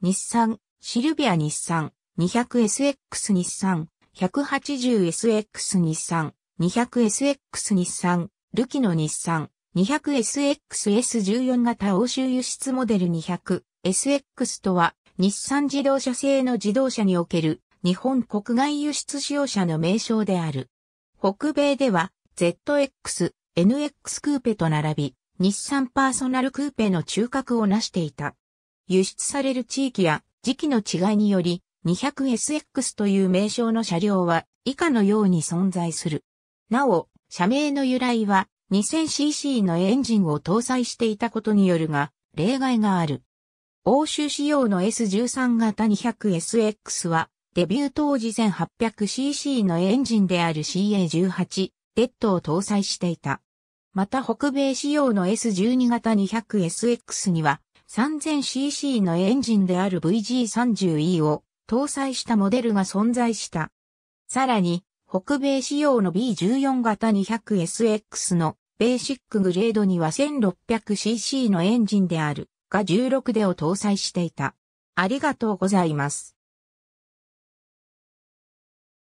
日産、シルビア日産、200SX 日産、180SX 日産、200SX 日産、ルキノ日産、200SXS14 型欧州輸出モデル 200SX とは、日産自動車製の自動車における日本国外輸出使用者の名称である。北米では ZX、NX クーペと並び、日産パーソナルクーペの中核を成していた。輸出される地域や時期の違いにより 200SX という名称の車両は以下のように存在する。なお、社名の由来は 2000cc のエンジンを搭載していたことによるが、例外がある。欧州仕様の S13 型 200SX は、デビュー当時 1800cc のエンジンである CA18、デッドを搭載していた。また北米仕様の S12 型 200SX には、3000cc のエンジンである VG30E を搭載したモデルが存在した。さらに、北米仕様の B14 型 200SX のベーシックグレードには 1600cc のエンジンであるが16でを搭載していた。ありがとうございます。